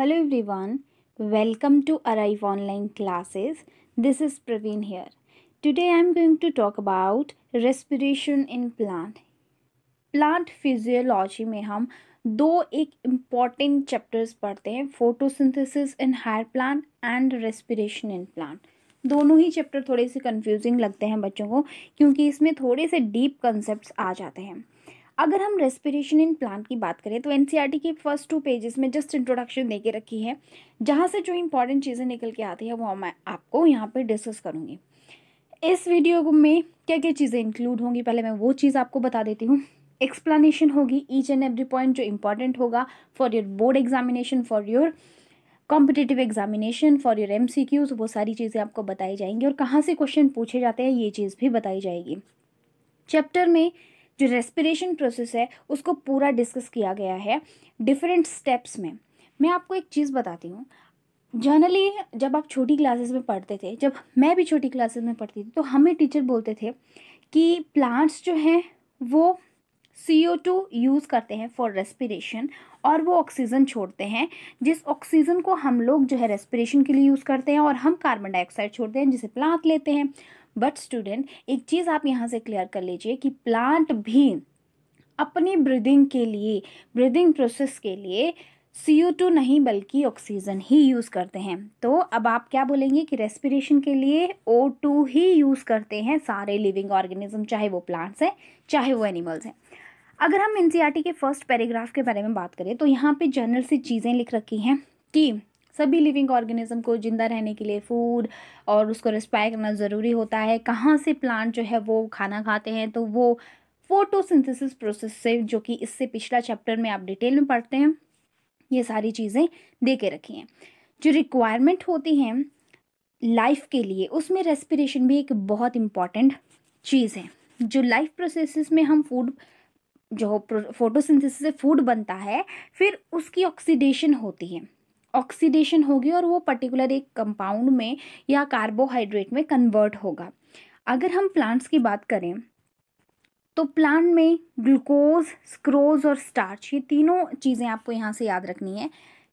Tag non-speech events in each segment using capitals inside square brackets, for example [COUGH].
Hello everyone welcome to arrive online classes this is Praveen here today I am going to talk about respiration in plant plant physiology में हम दो एक important chapters पढ़ते हैं photosynthesis in higher plant and respiration in plant दोनों ही chapter थोड़े से कन्फ्यूजिंग लगते हैं बच्चों को क्योंकि इसमें थोड़े से डीप कंसेप्ट आ जाते हैं अगर हम रेस्पिरेशन इन प्लांट की बात करें तो एनसीईआरटी e के फर्स्ट टू पेजेस में जस्ट इंट्रोडक्शन दे के रखी है जहाँ से जो इम्पोर्टेंट चीज़ें निकल के आती है वो मैं आपको यहाँ पर डिस्कस करूँगी इस वीडियो में क्या क्या चीज़ें इंक्लूड होंगी पहले मैं वो चीज़ आपको बता देती हूँ एक्सप्लानशन होगी ईच एंड एवरी पॉइंट जो इम्पोर्टेंट होगा for your board examination for your competitive examination for your M C Qs वो सारी चीज़ें आपको बताई जाएंगी और कहाँ से क्वेश्चन पूछे जाते हैं ये चीज़ भी बताई जाएगी चैप्टर में जो रेस्पिरेशन प्रोसेस है उसको पूरा डिस्कस किया गया है डिफरेंट स्टेप्स में मैं आपको एक चीज़ बताती हूँ जनरली जब आप छोटी क्लासेस में पढ़ते थे जब मैं भी छोटी क्लासेस में पढ़ती थी तो हमें टीचर बोलते थे कि प्लांट्स जो हैं वो सी ओ टू यूज़ करते हैं फॉर रेस्पिरेशन और वो ऑक्सीजन छोड़ते हैं जिस ऑक्सीजन को हम लोग जो है रेस्पिरेशन के लिए यूज़ करते हैं और हम कार्बन डाइऑक्साइड छोड़ते हैं जिसे प्लांट लेते हैं बट स्टूडेंट एक चीज़ आप यहाँ से क्लियर कर लीजिए कि प्लांट भी अपनी ब्रीदिंग के लिए ब्रीदिंग प्रोसेस के लिए सी यू टू नहीं बल्कि ऑक्सीजन ही यूज़ करते हैं तो अब आप क्या बोलेंगे कि रेस्पिरेशन के लिए ओ टू ही यूज़ करते हैं सारे लिविंग ऑर्गेनिज्म चाहे वो प्लांट्स हैं चाहे वो एनिमल्स हैं अगर हम एन e के फर्स्ट पैराग्राफ के बारे में बात करें तो यहाँ पे जनरल सी चीज़ें लिख रखी हैं कि सभी लिविंग ऑर्गेनिज्म को ज़िंदा रहने के लिए फूड और उसको रेस्पायर करना ज़रूरी होता है कहाँ से प्लांट जो है वो खाना खाते हैं तो वो फोटोसिंथेसिस प्रोसेस से जो कि इससे पिछला चैप्टर में आप डिटेल में पढ़ते हैं ये सारी चीज़ें दे के रखी हैं जो रिक्वायरमेंट होती हैं लाइफ के लिए उसमें रेस्पिरेशन भी एक बहुत इम्पॉर्टेंट चीज़ है जो लाइफ प्रोसेस में हम फूड जो फोटोसिंथेसिस से फूड बनता है फिर उसकी ऑक्सीडेशन होती है ऑक्सीडेशन होगी और वो पर्टिकुलर एक कंपाउंड में या कार्बोहाइड्रेट में कन्वर्ट होगा अगर हम प्लांट्स की बात करें तो प्लांट में ग्लूकोज स्क्रोज और स्टार्च ये तीनों चीज़ें आपको यहाँ से याद रखनी है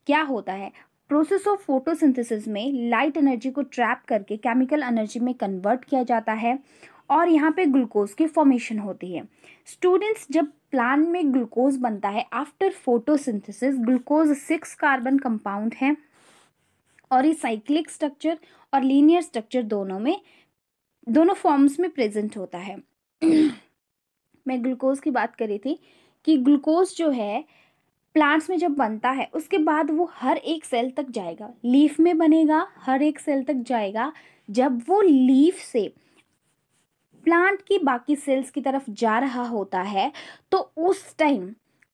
क्या होता है प्रोसेस ऑफ फोटोसिंथेसिस में लाइट एनर्जी को ट्रैप करके केमिकल एनर्जी में कन्वर्ट किया जाता है और यहाँ पे ग्लूकोज की फॉर्मेशन होती है स्टूडेंट्स जब प्लांट में ग्लूकोज बनता है after photosynthesis glucose six carbon compound है और ये साइक्लिक स्ट्रक्चर और लीनियर स्ट्रक्चर दोनों में दोनों फॉर्म्स में प्रेजेंट होता है [CLEARS THROAT] मैं ग्लूकोज की बात करी थी कि ग्लूकोज जो है प्लांट्स में जब बनता है उसके बाद वो हर एक सेल तक जाएगा लीफ में बनेगा हर एक सेल तक जाएगा जब वो लीफ से प्लांट की बाकी सेल्स की तरफ जा रहा होता है तो उस टाइम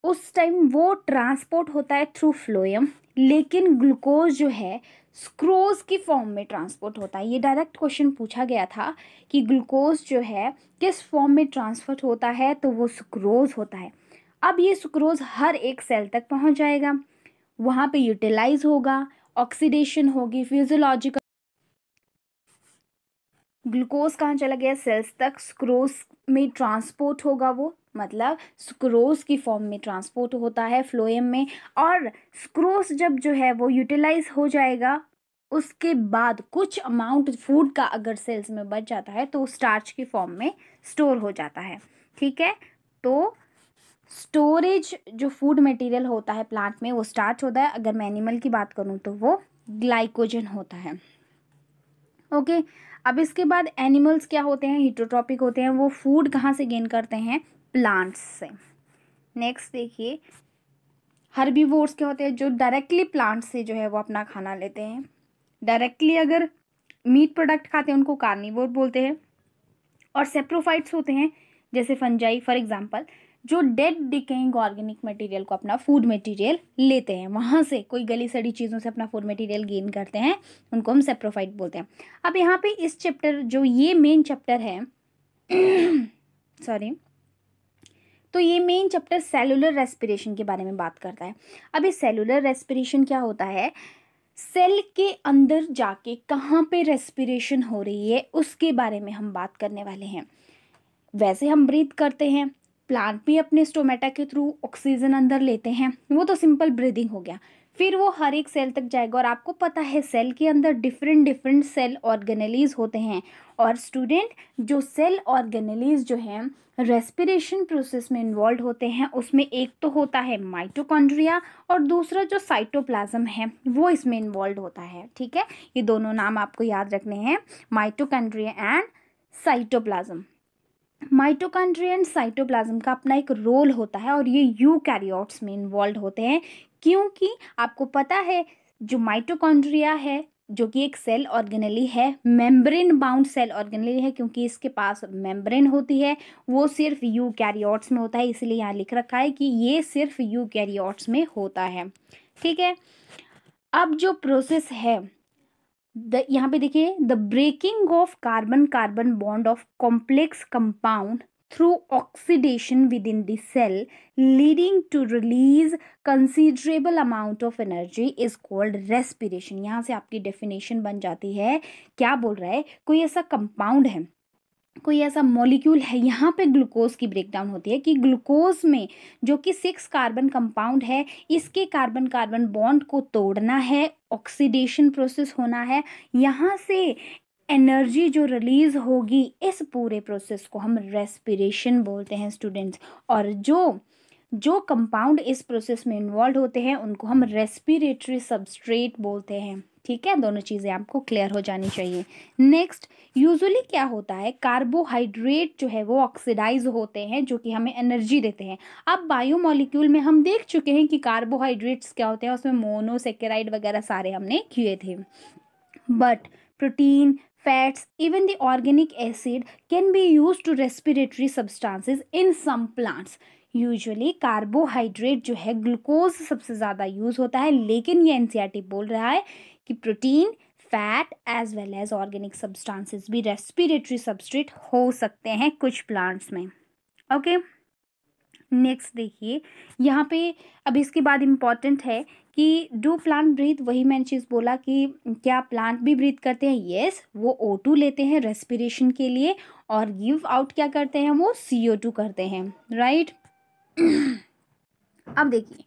उस टाइम वो ट्रांसपोर्ट होता है थ्रू फ्लोएम लेकिन ग्लूकोज जो है स्क्रोज की फॉर्म में ट्रांसपोर्ट होता है ये डायरेक्ट क्वेश्चन पूछा गया था कि ग्लूकोज जो है किस फॉर्म में ट्रांसपोर्ट होता है तो वो स्क्रोज होता है अब ये स्क्रोज हर एक सेल तक पहुंच जाएगा वहाँ पे यूटिलाइज होगा ऑक्सीडेशन होगी फिजियोलॉजिकल ग्लूकोज कहाँ चला गया सेल्स तक स्क्रोज में ट्रांसपोर्ट होगा वो मतलब स्क्रोज की फॉर्म में ट्रांसपोर्ट होता है फ्लोएम में और स्क्रोज जब जो है वो यूटिलाइज हो जाएगा उसके बाद कुछ अमाउंट फूड का अगर सेल्स में बच जाता है तो स्टार्च की फॉर्म में स्टोर हो जाता है ठीक है तो स्टोरेज जो फूड मटेरियल होता है प्लांट में वो स्टार्च होता है अगर मैं एनिमल की बात करूँ तो वो ग्लाइकोजन होता है ओके okay, अब इसके बाद एनिमल्स क्या होते हैं हीटोट्रॉपिक होते हैं वो फूड कहाँ से गेन करते हैं प्लांट्स से नेक्स्ट देखिए हर्बीवोर्स क्या होते हैं जो डायरेक्टली प्लांट्स से जो है वो अपना खाना लेते हैं डायरेक्टली अगर मीट प्रोडक्ट खाते हैं उनको कार्निवोर बोलते हैं और सेप्रोफाइट्स होते हैं जैसे फंजाई फॉर एग्जांपल जो डेड डिकेइंग ऑर्गेनिक मटेरियल को अपना फूड मटेरियल लेते हैं वहाँ से कोई गली सड़ी चीज़ों से अपना फूड मटेरियल गेन करते हैं उनको हम सेप्रोफाइट बोलते हैं अब यहाँ पे इस चैप्टर जो ये मेन चैप्टर है सॉरी [CLEARS THROAT] तो ये मेन चैप्टर सेलुलर रेस्पिरेशन के बारे में बात करता है अब ये सेलुलर रेस्पिरेशन क्या होता है सेल के अंदर जाके कहाँ पे रेस्पिरेशन हो रही है उसके बारे में हम बात करने वाले हैं वैसे हम ब्रीथ करते हैं प्लांट भी अपने स्टोमेटा के थ्रू ऑक्सीजन अंदर लेते हैं वो तो सिंपल ब्रीदिंग हो गया फिर वो हर एक सेल तक जाएगा और आपको पता है सेल के अंदर डिफरेंट डिफरेंट सेल ऑर्गेनलीज होते हैं और स्टूडेंट जो सेल ऑर्गेनलीज जो हैं रेस्पिरेशन प्रोसेस में इन्वॉल्व होते हैं उसमें एक तो होता है माइटोकॉन्ड्रिया और दूसरा जो साइटोप्लाज्म है वो इसमें इन्वॉल्व होता है ठीक है ये दोनों नाम आपको याद रखने हैं mitochondria and cytoplasm mitochondrion cytoplasm का अपना एक रोल होता है और ये यूकैरियोट्स में इन्वॉल्व होते हैं क्योंकि आपको पता है जो माइटोकॉन्ड्रिया है जो कि एक सेल ऑर्गेनली है मेम्ब्रेन बाउंड सेल ऑर्गेनली है क्योंकि इसके पास मेम्ब्रेन होती है वो सिर्फ यू कैरियोट्स में होता है इसलिए यहाँ लिख रखा है कि ये सिर्फ यू कैरियोट्स में होता है ठीक है अब जो प्रोसेस है द यहाँ पे देखिए the breaking of carbon carbon bond of complex compound through oxidation within the cell leading to release considerable amount of energy is called respiration यहाँ से आपकी डेफिनेशन बन जाती है क्या बोल रहा है कोई ऐसा कंपाउंड है कोई ऐसा मॉलिक्यूल है यहाँ पे ग्लूकोज की ब्रेकडाउन होती है कि ग्लूकोज में जो कि सिक्स कार्बन कंपाउंड है इसके कार्बन कार्बन बॉन्ड को तोड़ना है ऑक्सीडेशन प्रोसेस होना है यहाँ से एनर्जी जो रिलीज़ होगी इस पूरे प्रोसेस को हम रेस्पिरेशन बोलते हैं स्टूडेंट्स और जो जो कंपाउंड इस प्रोसेस में इन्वॉल्व होते हैं उनको हम रेस्पिरेटरी सबस्ट्रेट बोलते हैं ठीक है दोनों चीज़ें आपको क्लियर हो जानी चाहिए नेक्स्ट यूजुअली क्या होता है कार्बोहाइड्रेट जो है वो ऑक्सीडाइज होते हैं जो कि हमें एनर्जी देते हैं अब बायोमोलिक्यूल में हम देख चुके हैं कि कार्बोहाइड्रेट्स क्या होते हैं उसमें मोनोसेकेराइड वगैरह सारे हमने किए थे but protein fats even the organic acid can be use to respiratory substances in some plants usually carbohydrate जो है ग्लूकोज सबसे ज़्यादा यूज़ होता है लेकिन ये एन e बोल रहा है कि protein fat as well as organic substances भी रेस्पिरेटरी सब्सट्रेट हो सकते हैं कुछ प्लांट्स में ओके नेक्स्ट देखिए यहाँ पे अब इसके बाद इम्पॉर्टेंट है कि डू प्लांट ब्रीथ वही मैंने चीज़ बोला कि क्या प्लांट भी ब्रीथ करते हैं येस वो ओ टू लेते हैं रेस्पिरेशन के लिए और गिव आउट क्या करते हैं वो सी ओ टू करते हैं राइट right? [CLEARS THROAT] अब देखिए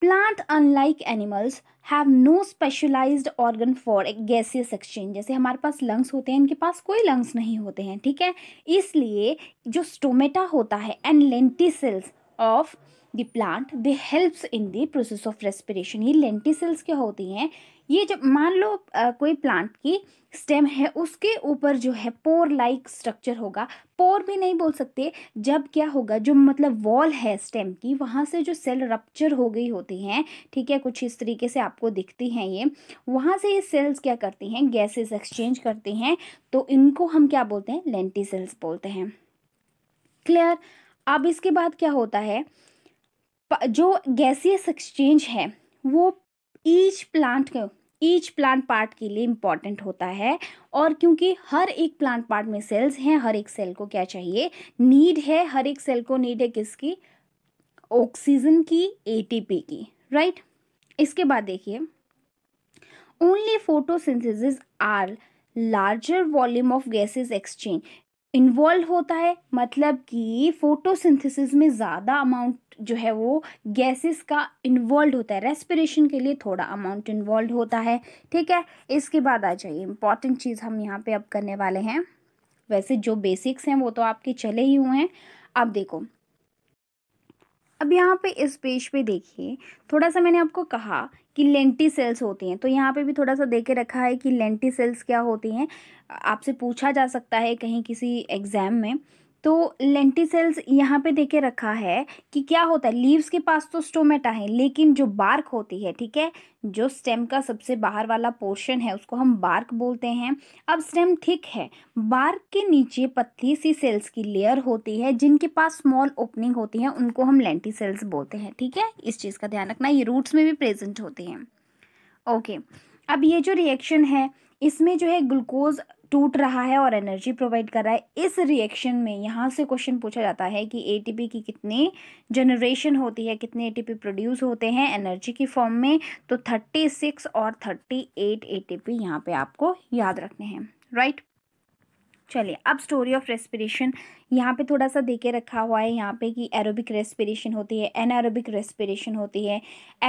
plant unlike animals have no specialised organ for gaseous exchange जैसे हमारे पास लंग्स होते हैं इनके पास कोई लंग्स नहीं होते हैं ठीक है इसलिए जो स्टोमेटा होता है and lenticels of the plant they helps in the process of respiration ये लेंटिसल्स क्या होती हैं ये जब मान लो आ, कोई प्लांट की स्टेम है उसके ऊपर जो है पोर लाइक स्ट्रक्चर होगा पोर भी नहीं बोल सकते जब क्या होगा जो मतलब वॉल है स्टेम की वहाँ से जो सेल रप्चर हो गई होती हैं ठीक है कुछ इस तरीके से आपको दिखती हैं ये वहाँ से ये सेल्स क्या करती हैं गैसेस एक्सचेंज करती हैं तो इनको हम क्या बोलते हैं लेंटी सेल्स बोलते हैं क्लियर अब इसके बाद क्या होता है जो गैसियस एक्सचेंज है वो ईच प्लांट के ईच प्लांट पार्ट के लिए इम्पॉर्टेंट होता है और क्योंकि हर एक प्लांट पार्ट में सेल्स हैं हर एक सेल को क्या चाहिए नीड है हर एक सेल को नीड है किसकी ऑक्सीजन की एटीपी की राइट इसके बाद देखिए only photosynthesis are larger volume of gases exchange involve होता है मतलब कि फोटोसिंथेसिस में ज़्यादा अमाउंट जो है वो गैसेस का इन्वॉल्व होता है रेस्पिरेशन के लिए थोड़ा अमाउंट इन्वॉल्व होता है ठीक है इसके बाद आ जाइए इंपॉर्टेंट चीज़ हम यहाँ पे अब करने वाले हैं वैसे जो बेसिक्स हैं वो तो आपके चले ही हुए हैं अब देखो अब यहाँ पे इस पेज पे देखिए थोड़ा सा मैंने आपको कहा कि लेंटी सेल्स होती हैं तो यहाँ पे भी थोड़ा सा दे के रखा है कि लेंटी सेल्स क्या होती हैं आपसे पूछा जा सकता है कहीं किसी एग्ज़ाम में तो लेंटी सेल्स यहाँ पे देखे रखा है कि क्या होता है लीव्स के पास तो स्टोमेटा है लेकिन जो बार्क होती है ठीक है जो स्टेम का सबसे बाहर वाला पोर्शन है उसको हम बार्क बोलते हैं अब स्टेम थिक है बार्क के नीचे पतली सी सेल्स की लेयर होती है जिनके पास स्मॉल ओपनिंग होती है उनको हम लेंटी सेल्स बोलते हैं ठीक है इस चीज़ का ध्यान रखना ये रूट्स में भी प्रेजेंट होते हैं ओके अब ये जो रिएक्शन है इसमें जो है ग्लूकोज टूट रहा है और एनर्जी प्रोवाइड कर रहा है इस रिएक्शन में यहाँ से क्वेश्चन पूछा जाता है कि एटीपी की कितनी जनरेशन होती है कितने एटीपी प्रोड्यूस होते हैं एनर्जी की फॉर्म में तो थर्टी सिक्स और thirty eight A T P यहाँ आपको याद रखने हैं राइट चलिए अब स्टोरी ऑफ रेस्पिरेशन यहाँ पे थोड़ा सा देके रखा हुआ है यहाँ पे कि एरोबिक रेस्पिरेशन होती है एनारोबिक रेस्पिरेशन होती है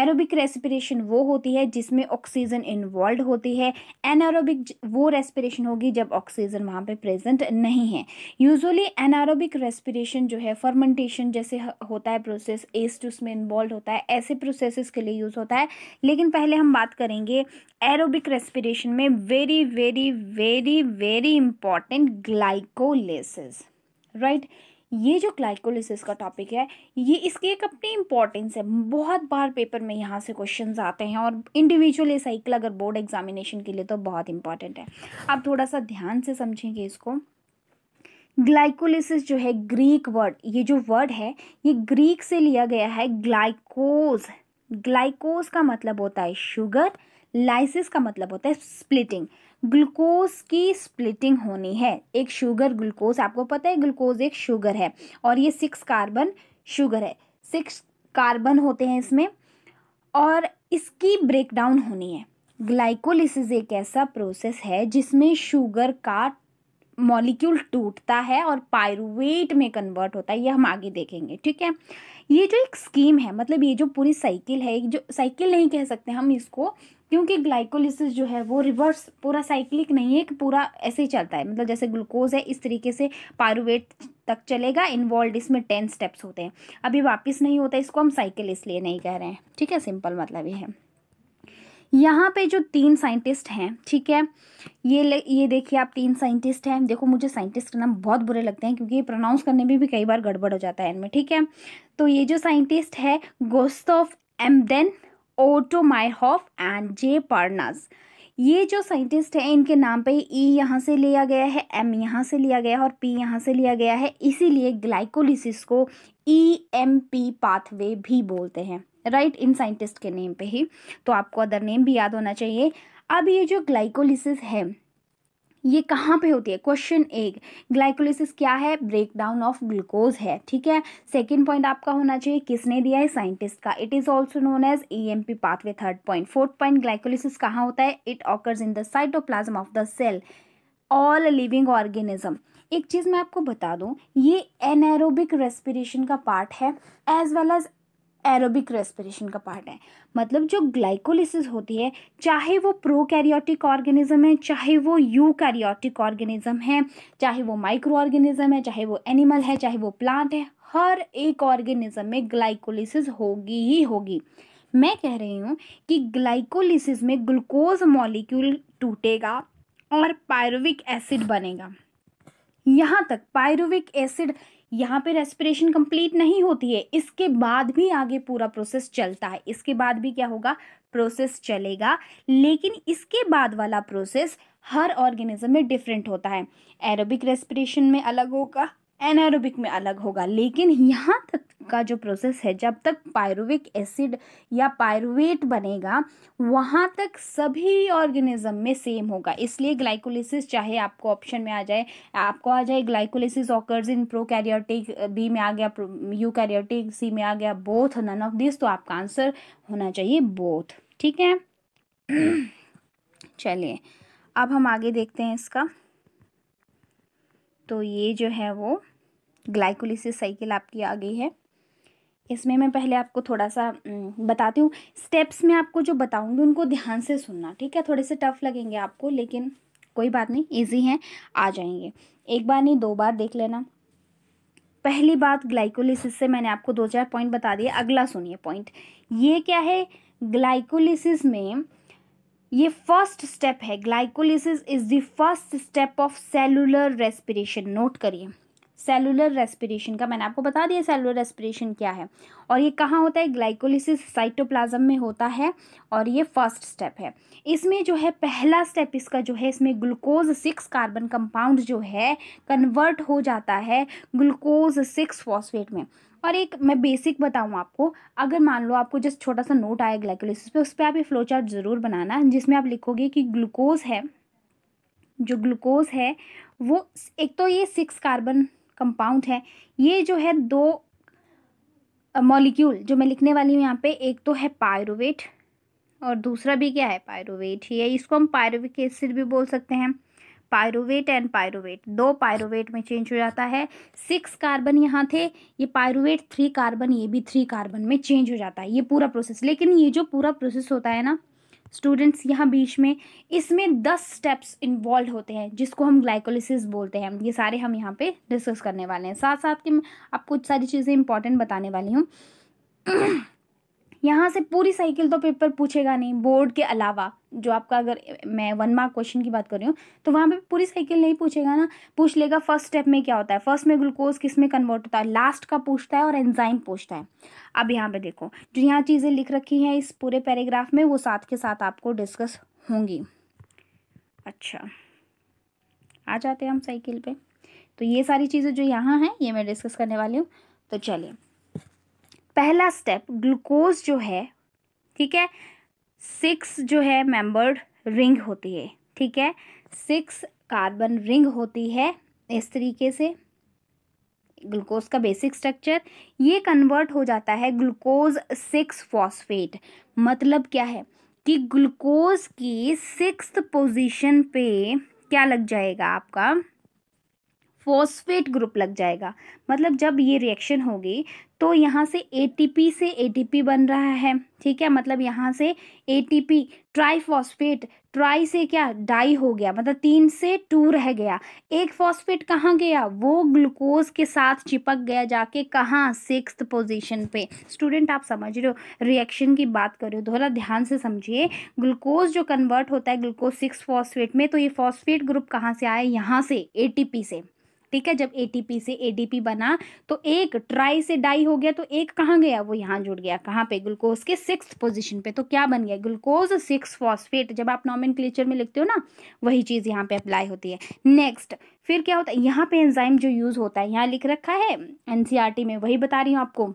एरोबिक रेस्पिरेशन वो होती है जिसमें ऑक्सीजन इन्वॉल्व होती है एनारोबिक वो रेस्पिरेशन होगी जब ऑक्सीजन वहाँ पे प्रेजेंट नहीं है यूजुअली एनारोबिक रेस्पिरेशन जो है फर्मेंटेशन जैसे होता है प्रोसेस एस्ट उसमें इन्वॉल्व होता है ऐसे प्रोसेस के लिए यूज़ होता है लेकिन पहले हम बात करेंगे एरोबिक रेस्पिरेशन में very very very very important glycolysis right ये जो ग्लाइकोलिसिस का टॉपिक है ये इसकी एक अपनी इंपॉर्टेंस है बहुत बार पेपर में यहाँ से क्वेश्चन आते हैं और इंडिविजुअली साइकिल अगर बोर्ड एग्जामिनेशन के लिए तो बहुत इंपॉर्टेंट है आप थोड़ा सा ध्यान से समझेंगे इसको ग्लाइकोलिसिस जो है ग्रीक वर्ड ये जो वर्ड है ये ग्रीक से लिया गया है ग्लाइकोज ग्लाइकोज का मतलब होता है शुगर लाइसिस का मतलब होता है स्प्लिटिंग ग्लूकोज की स्प्लिटिंग होनी है एक शुगर ग्लूकोज आपको पता है ग्लूकोज एक शुगर है और ये सिक्स कार्बन शुगर है सिक्स कार्बन होते हैं इसमें और इसकी ब्रेकडाउन होनी है ग्लाइकोलिसिस एक ऐसा प्रोसेस है जिसमें शुगर का मॉलिक्यूल टूटता है और पायरुवेट में कन्वर्ट होता है ये हम आगे देखेंगे ठीक है ये जो एक स्कीम है मतलब ये जो पूरी साइकिल है जो साइकिल नहीं कह सकते हम इसको क्योंकि ग्लाइकोलिसिस जो है वो रिवर्स पूरा साइक्लिक नहीं है कि पूरा ऐसे ही चलता है मतलब जैसे ग्लूकोज है इस तरीके से पारुवेट तक चलेगा इन्वॉल्व इसमें टेन स्टेप्स होते हैं अभी वापस नहीं होता इसको हम साइकिल इसलिए नहीं कह रहे हैं ठीक है सिंपल मतलब ये है यहाँ पे जो तीन साइंटिस्ट हैं ठीक है ये ये देखिए आप तीन साइंटिस्ट हैं देखो मुझे साइंटिस्ट का नाम बहुत बुरे लगते हैं क्योंकि ये प्रोनाउंस करने में भी कई बार गड़बड़ हो जाता है इनमें ठीक है तो ये जो साइंटिस्ट है Gustav Embden Otto Meyerhof and J Parnas ये जो साइंटिस्ट हैं इनके नाम पे ई यहाँ से लिया गया है एम यहाँ से लिया गया है और पी यहाँ से लिया गया है इसीलिए ग्लाइकोलिसिस को ई एम पी पाथवे भी बोलते हैं राइट इन साइंटिस्ट के नेम पे ही तो आपको अदर नेम भी याद होना चाहिए अब ये जो ग्लाइकोलिसिस है ये कहाँ पे होती है क्वेश्चन एक ग्लाइकोलिसिस क्या है ब्रेक डाउन ऑफ ग्लूकोज है ठीक है सेकेंड पॉइंट आपका होना चाहिए किसने दिया है साइंटिस्ट का it is also known as E M P pathway third point fourth point glycolysis कहाँ होता है it occurs in the cytoplasm of the cell all living organism एक चीज़ मैं आपको बता दूँ ये एनैरोबिक रेस्पिरेशन का पार्ट है as well as aerobic respiration का पार्ट है मतलब जो ग्लाइकोलिसिस होती है चाहे वो प्रोकैरियोटिक ऑर्गेनिज्म है चाहे वो यूकैरियोटिक ऑर्गेनिज्म है चाहे वो माइक्रो ऑर्गेनिज्म है चाहे वो एनिमल है चाहे वो प्लांट है हर एक ऑर्गेनिज्म में ग्लाइकोलिसिस होगी ही होगी मैं कह रही हूँ कि ग्लाइकोलिसिस में ग्लूकोज मॉलिक्यूल टूटेगा और पायरुविक एसिड बनेगा यहाँ तक पायरुविक एसिड यहाँ पे रेस्पिरेशन कंप्लीट नहीं होती है इसके बाद भी आगे पूरा प्रोसेस चलता है इसके बाद भी क्या होगा प्रोसेस चलेगा लेकिन इसके बाद वाला प्रोसेस हर ऑर्गेनिज्म में डिफरेंट होता है एरोबिक रेस्पिरेशन में अलग होगा एनारोबिक में अलग होगा लेकिन यहाँ तक का जो प्रोसेस है जब तक पायरुविक एसिड या पायरुवेट बनेगा वहाँ तक सभी ऑर्गेनिज्म में सेम होगा इसलिए ग्लाइकोलिसिस चाहे आपको ऑप्शन में आ जाए आपको आ जाए ग्लाइकोलिसिस ऑकर्स इन प्रोकैरियोटिक बी में आ गया यू कैरियोटिक सी में आ गया बोथ नन ऑफ दिस तो आपका आंसर होना चाहिए बोथ ठीक है चलिए अब हम आगे देखते हैं इसका तो ये जो है वो ग्लाइकोलिसिस साइकिल आपकी आ गई है इसमें मैं पहले आपको थोड़ा सा बताती हूँ स्टेप्स में आपको जो बताऊँगी उनको ध्यान से सुनना ठीक है थोड़े से टफ लगेंगे आपको लेकिन कोई बात नहीं ईजी हैं आ जाएंगे एक बार नहीं दो बार देख लेना पहली बात ग्लाइकोलिसिस से मैंने आपको दो चार पॉइंट बता दिए अगला सुनिए पॉइंट ये क्या है ग्लाइकोलिसिस में ये फर्स्ट स्टेप है glycolysis is the first step of cellular respiration note करिए सेलुलर रेस्पिरेशन का मैंने आपको बता दिया सेलुलर रेस्पिरेशन क्या है और ये कहाँ होता है ग्लाइकोलिसिस साइटोप्लाज्म में होता है और ये फर्स्ट स्टेप है इसमें जो है पहला स्टेप इसका जो है इसमें ग्लूकोज सिक्स कार्बन कंपाउंड जो है कन्वर्ट हो जाता है ग्लूकोज सिक्स फॉस्फेट में और एक मैं बेसिक बताऊँ आपको अगर मान लो आपको जस्ट छोटा सा नोट आया ग्लाइकोलिसिस पे उस पर आप ये फ्लो चार्ट ज़रूर बनाना जिसमें आप लिखोगे कि ग्लूकोज है जो ग्लूकोज है वो एक तो ये सिक्स कार्बन कंपाउंड है ये जो है दो मॉलिक्यूल जो मैं लिखने वाली हूँ यहाँ पे एक तो है पायरोवेट और दूसरा भी क्या है पायरोवेट ही है इसको हम पायरोविक एसिड भी बोल सकते हैं पायरोवेट एंड पायरोवेट दो पायरोवेट में चेंज हो जाता है सिक्स कार्बन यहाँ थे ये पायरोवेट थ्री कार्बन ये भी थ्री कार्बन में चेंज हो जाता है ये पूरा प्रोसेस लेकिन ये जो पूरा प्रोसेस होता है ना स्टूडेंट्स यहाँ बीच में इसमें दस स्टेप्स इन्वॉल्व होते हैं जिसको हम ग्लाइकोलिसिस बोलते हैं ये सारे हम यहाँ पे डिस्कस करने वाले हैं साथ साथ के मैं आपको सारी चीज़ें इंपॉर्टेंट बताने वाली हूँ [CLEARS THROAT] यहाँ से पूरी साइकिल तो पेपर पूछेगा नहीं बोर्ड के अलावा जो आपका अगर मैं वन मार्क क्वेश्चन की बात कर रही हूँ तो वहाँ पे पूरी साइकिल नहीं पूछेगा ना पूछ लेगा फर्स्ट स्टेप में क्या होता है फर्स्ट में ग्लूकोज किस में कन्वर्ट होता है लास्ट का पूछता है और एंजाइम पूछता है अब यहाँ पे देखो जो यहाँ चीज़ें लिख रखी हैं इस पूरे पैराग्राफ में वो साथ के साथ आपको डिस्कस होंगी अच्छा आ जाते हैं हम साइकिल पर तो ये सारी चीज़ें जो यहाँ हैं ये मैं डिस्कस करने वाली हूँ तो चलिए पहला स्टेप ग्लूकोज जो है ठीक है सिक्स जो है मेम्बर्ड रिंग होती है ठीक है सिक्स कार्बन रिंग होती है इस तरीके से ग्लूकोज का बेसिक स्ट्रक्चर ये कन्वर्ट हो जाता है ग्लूकोज सिक्स फॉस्फेट मतलब क्या है कि ग्लूकोज की सिक्स पोजीशन पे क्या लग जाएगा आपका फॉस्फेट ग्रुप लग जाएगा मतलब जब ये रिएक्शन होगी तो यहाँ से ए से ए बन रहा है ठीक है मतलब यहाँ से टी पी ट्राई से क्या डाई हो गया मतलब तीन से टू रह गया एक फॉस्फेट कहाँ गया वो ग्लूकोज के साथ चिपक गया जाके कहाँ सिक्स पोजीशन पे स्टूडेंट आप समझ रहे हो रिएक्शन की बात कर रहे हो तो थोड़ा ध्यान से समझिए ग्लूकोज जो कन्वर्ट होता है ग्लूकोज सिक्स फॉस्फेट में तो ये फॉस्फेट ग्रुप कहाँ से आया यहाँ से ए से ठीक है जब ए से ए बना तो एक ट्राई से डाई हो गया तो एक कहाँ गया वो यहाँ जुड़ गया कहाँ पे ग्लूकोज के सिक्स पोजिशन पे तो क्या बन गया ग्लूकोज सिक्स फॉस्फेट जब आप नॉमिन में लिखते हो ना वही चीज़ यहाँ पे अप्लाई होती है नेक्स्ट फिर क्या होता है यहाँ पे एंजाइम जो यूज़ होता है यहाँ लिख रखा है एनसीईआरटी e में वही बता रही हूँ आपको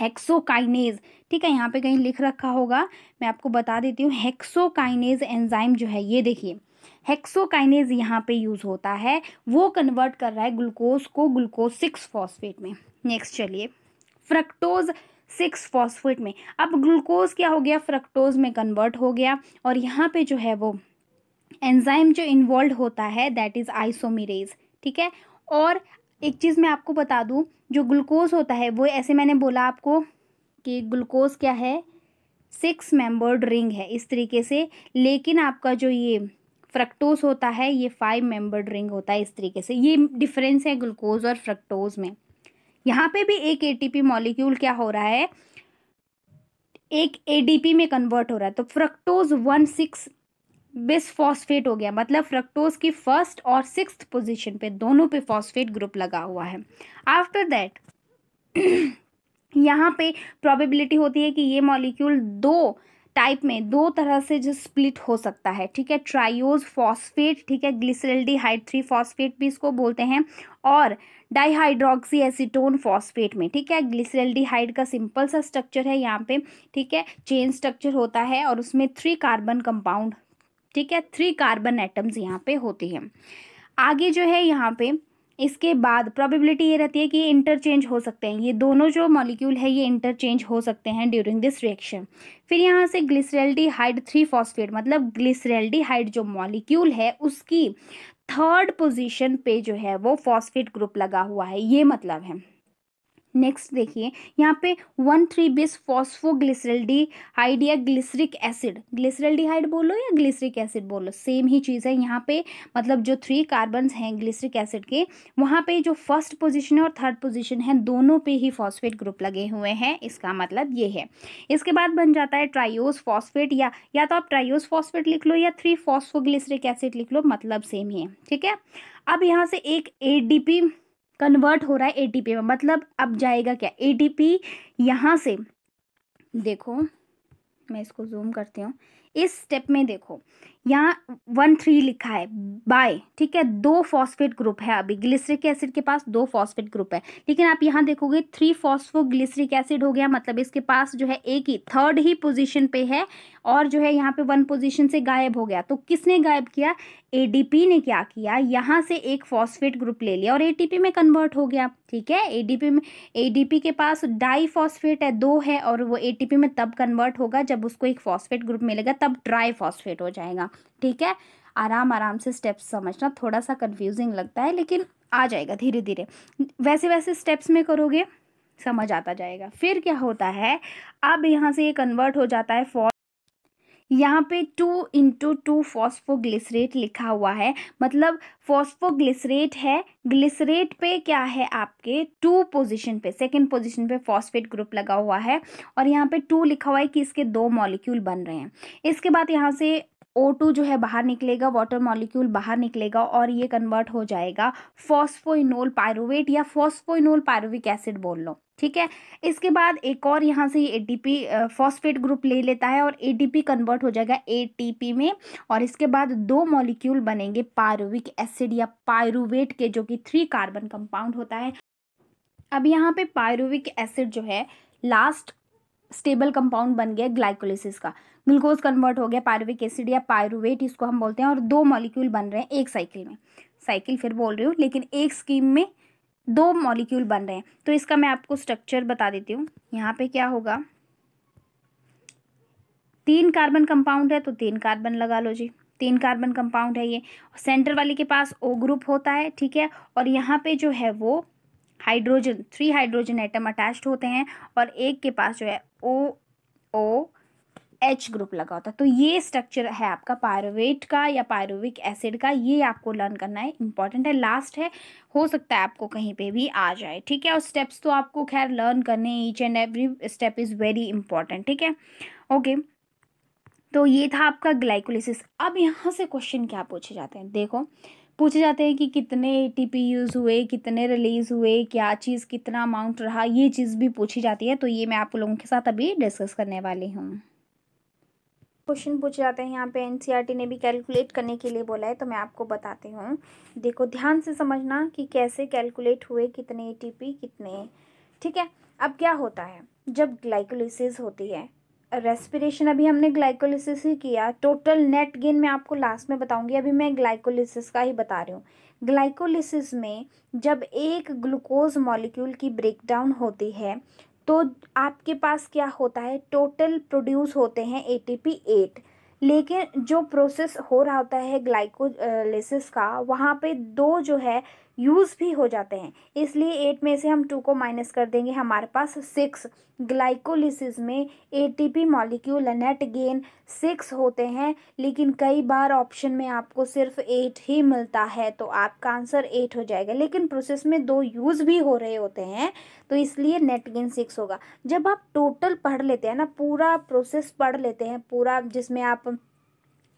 हेक्सोकाइनेज ठीक है यहाँ पे कहीं लिख रखा होगा मैं आपको बता देती हूँ हेक्सोकाइनेज एंजाइम जो है ये देखिए हेक्सोकाइनेज यहाँ पे यूज़ होता है वो कन्वर्ट कर रहा है ग्लूकोज को ग्लूकोज सिक्स फॉस्फेट में नेक्स्ट चलिए फ्रक्टोज सिक्स फॉस्फेट में अब ग्लूकोज क्या हो गया फ्रक्टोज में कन्वर्ट हो गया और यहाँ पे जो है वो एंजाइम जो इन्वॉल्व होता है दैट इज़ आइसोमिरेज ठीक है और एक चीज़ मैं आपको बता दूँ जो ग्लूकोज होता है वो ऐसे मैंने बोला आपको कि ग्लूकोज क्या है सिक्स मेंबर्ड रिंग है इस तरीके से लेकिन आपका जो ये फ्रक्टोज होता है ये फाइव मेंबर्ड रिंग होता है इस तरीके से ये डिफरेंस है ग्लूकोज और फ्रक्टोज में यहाँ पे भी एक एटीपी मॉलिक्यूल क्या हो रहा है एक एडीपी में कन्वर्ट हो रहा है तो फ्रक्टोज वन सिक्स बिसफॉस्फेट हो गया मतलब फ्रक्टोज की फर्स्ट और सिक्स पोजिशन पे दोनों पे फॉस्फेट ग्रुप लगा हुआ है आफ्टर दैट [CLEARS THROAT] यहाँ पे प्रोबेबिलिटी होती है कि ये मॉलिक्यूल दो टाइप में दो तरह से जो स्प्लिट हो सकता है ठीक है ट्राइज फॉस्फेट ठीक है हाइड थ्री फॉस्फेट भी इसको बोलते हैं और डाइहाइड्रोक्सी एसिटोन फॉस्फेट में ठीक है हाइड का सिंपल सा स्ट्रक्चर है यहाँ पे ठीक है चेन स्ट्रक्चर होता है और उसमें थ्री कार्बन कंपाउंड ठीक है थ्री कार्बन एटम्स यहाँ पे होते हैं आगे जो है यहाँ पे इसके बाद प्रोबेबिलिटी ये रहती है कि ये इंटरचेंज हो सकते हैं ये दोनों जो मॉलिक्यूल है ये इंटरचेंज हो सकते हैं ड्यूरिंग दिस रिएक्शन फिर यहाँ से ग्लिसरेल्डी हाइड थ्री फॉस्फेट मतलब ग्लिसरेल्डी हाइड जो मॉलिक्यूल है उसकी थर्ड पोजीशन पे जो है वो फॉस्फेट ग्रुप लगा हुआ है ये मतलब है नेक्स्ट देखिए यहाँ पे one three bis phosphoglyceraldehyde या ग्लिसरिक एसिड ग्लिसरल हाइड बोलो या ग्लिसरिक एसिड बोलो सेम ही चीज़ है यहाँ पे मतलब जो थ्री कार्बन्स हैं ग्लिसरिक एसिड के वहाँ पे जो फर्स्ट पोजीशन है और थर्ड पोजीशन है दोनों पे ही फॉस्फेट ग्रुप लगे हुए हैं इसका मतलब ये है इसके बाद बन जाता है ट्राइोस फॉस्फेट या या तो आप ट्राइोस फॉस्फेट लिख लो या थ्री फॉस्फोग्लिसरिक एसिड लिख लो मतलब सेम ही है ठीक है अब यहाँ से एक ए कन्वर्ट हो रहा है एटीपी में मतलब अब जाएगा क्या एटीपी यहाँ से देखो मैं इसको जूम करती हूँ इस स्टेप में देखो यहाँ वन थ्री लिखा है बाय ठीक है दो फॉस्फेट ग्रुप है अभी ग्लिसरिक एसिड के पास दो फॉस्फेट ग्रुप है लेकिन आप यहाँ देखोगे थ्री फॉस्फो ग्लिसरिक एसिड हो गया मतलब इसके पास जो है एक ही थर्ड ही पोजीशन पे है और जो है यहाँ पे वन पोजीशन से गायब हो गया तो किसने गायब किया ए ने क्या किया यहाँ से एक फॉस्फेट ग्रुप ले लिया और ए में कन्वर्ट हो गया ठीक है ए में ए के पास डाई फॉस्फेट है दो है और वो ए में तब कन्वर्ट होगा जब उसको एक फॉस्फेट ग्रुप मिलेगा तब ड्राई फॉस्फेट हो जाएगा ठीक है आराम आराम से स्टेप्स समझना थोड़ा सा कन्फ्यूजिंग लगता है लेकिन आ जाएगा धीरे धीरे वैसे वैसे स्टेप्स में करोगे समझ आता जाएगा फिर क्या होता है अब यहाँ से ये कन्वर्ट हो जाता है फॉर यहाँ पे टू इंटू टू फॉस्फोग्लिसरेट लिखा हुआ है मतलब फॉस्फोग्लिसरेट है ग्लिसरेट पे क्या है आपके टू पोजीशन पे सेकंड पोजीशन पे फॉस्फेट ग्रुप लगा हुआ है और यहाँ पे टू लिखा हुआ है कि इसके दो मॉलिक्यूल बन रहे हैं इसके बाद यहाँ से O2 जो है बाहर निकलेगा वाटर मॉलिक्यूल बाहर निकलेगा और ये कन्वर्ट हो जाएगा फॉस्फोइनोल पायरुवेट या फॉस्फोइनोल पायरुविक एसिड बोल लो ठीक है इसके बाद एक और यहाँ से A T P phosphate group ले लेता है और पी कन्वर्ट हो जाएगा पी में और इसके बाद दो मॉलिक्यूल बनेंगे पायरुविक एसिड या पायरुवेट के जो कि थ्री कार्बन कंपाउंड होता है अब यहाँ पे पायरुविक एसिड जो है लास्ट स्टेबल कंपाउंड बन गया ग्लाइकोलिसिस का ग्लूकोज कन्वर्ट हो गया पायरुविक एसिड या पायरुवेट इसको हम बोलते हैं और दो मॉलिक्यूल बन रहे हैं एक साइकिल में साइकिल फिर बोल रही हूँ लेकिन एक स्कीम में दो मॉलिक्यूल बन रहे हैं तो इसका मैं आपको स्ट्रक्चर बता देती हूँ यहाँ पे क्या होगा तीन कार्बन कंपाउंड है तो तीन कार्बन लगा लो जी तीन कार्बन कंपाउंड है ये सेंटर वाले के पास ओ ग्रुप होता है ठीक है और यहाँ पे जो है वो hydrogen three hydrogen atom attached होते हैं और एक के पास जो है ओ ओ एच ग्रुप लगा होता है तो ये स्ट्रक्चर है आपका पायरोवेट का या पायरोविक एसिड का ये आपको लर्न करना है इंपॉर्टेंट है लास्ट है हो सकता है आपको कहीं पे भी आ जाए ठीक है और स्टेप्स तो आपको खैर लर्न करने each and every step is very important ठीक है ओके तो ये था आपका ग्लाइकोलिसिस अब यहाँ से क्वेश्चन क्या पूछे जाते हैं देखो पूछे जाते हैं कि कितने ए यूज़ हुए कितने रिलीज़ हुए क्या चीज़ कितना अमाउंट रहा ये चीज़ भी पूछी जाती है तो ये मैं आप लोगों के साथ अभी डिस्कस करने वाली हूँ क्वेश्चन पूछ जाते हैं यहाँ पे एनसीईआरटी e ने भी कैलकुलेट करने के लिए बोला है तो मैं आपको बताती हूँ देखो ध्यान से समझना कि कैसे कैलकुलेट हुए कितने ए कितने ठीक है अब क्या होता है जब ग्लाइकोलिसिस होती है रेस्पिरेशन अभी हमने ग्लाइकोलिसिस ही किया टोटल नेट गेन मैं आपको लास्ट में बताऊंगी अभी मैं ग्लाइकोलिसिस का ही बता रही हूँ ग्लाइकोलिसिस में जब एक ग्लूकोज मॉलिक्यूल की ब्रेकडाउन होती है तो आपके पास क्या होता है टोटल प्रोड्यूस होते हैं ए टी पी एट लेकिन जो प्रोसेस हो रहा होता है ग्लाइकोलिसिस का वहाँ पे दो जो है यूज़ भी हो जाते हैं इसलिए एट में से हम टू को माइनस कर देंगे हमारे पास सिक्स ग्लाइकोलिसिस में ATP molecule net gain six होते हैं लेकिन कई बार ऑप्शन में आपको सिर्फ एट ही मिलता है तो आपका आंसर एट हो जाएगा लेकिन प्रोसेस में दो यूज़ भी हो रहे होते हैं तो इसलिए नेट गेन सिक्स होगा जब आप टोटल पढ़ लेते हैं ना पूरा प्रोसेस पढ़ लेते हैं पूरा जिसमें आप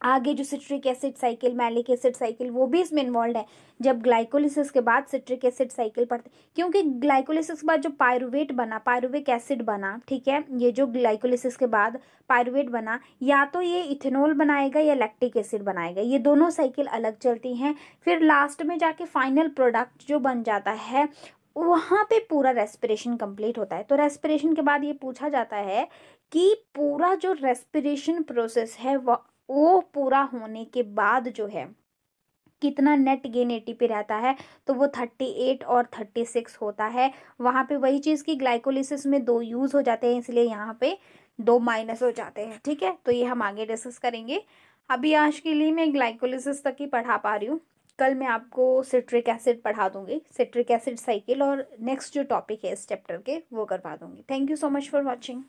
आगे जो citric acid cycle malic acid cycle वो भी इसमें इन्वॉल्व है जब ग्लाइकोलिसिस के बाद सिट्रिक एसिड साइकिल पड़ते क्योंकि ग्लाइकोलिसिस के बाद जो पायरुवेट बना पायरुविक एसिड बना ठीक है ये जो ग्लाइकोलिसिस के बाद पायरुवेट बना या तो ये इथेनॉल बनाएगा या लैक्टिक एसिड बनाएगा ये दोनों साइकिल अलग चलती हैं फिर लास्ट में जाके फाइनल प्रोडक्ट जो बन जाता है वहाँ पे पूरा रेस्पिरेशन कंप्लीट होता है तो रेस्पिरेशन के बाद ये पूछा जाता है कि पूरा जो रेस्पिरेशन प्रोसेस है वह वो पूरा होने के बाद जो है कितना नेट गेन एटी पे रहता है तो वो थर्टी एट और थर्टी सिक्स होता है वहाँ पे वही चीज़ की ग्लाइकोलिसिस में दो यूज़ हो जाते हैं इसलिए यहाँ पे दो माइनस हो जाते हैं ठीक है तो ये हम आगे डिस्कस करेंगे अभी आज के लिए मैं ग्लाइकोलिसिस तक ही पढ़ा पा रही हूँ कल मैं आपको सिट्रिक एसिड पढ़ा दूंगी सिट्रिक एसिड साइकिल और नेक्स्ट जो टॉपिक है इस चैप्टर के वो करवा दूंगी thank you so much for watching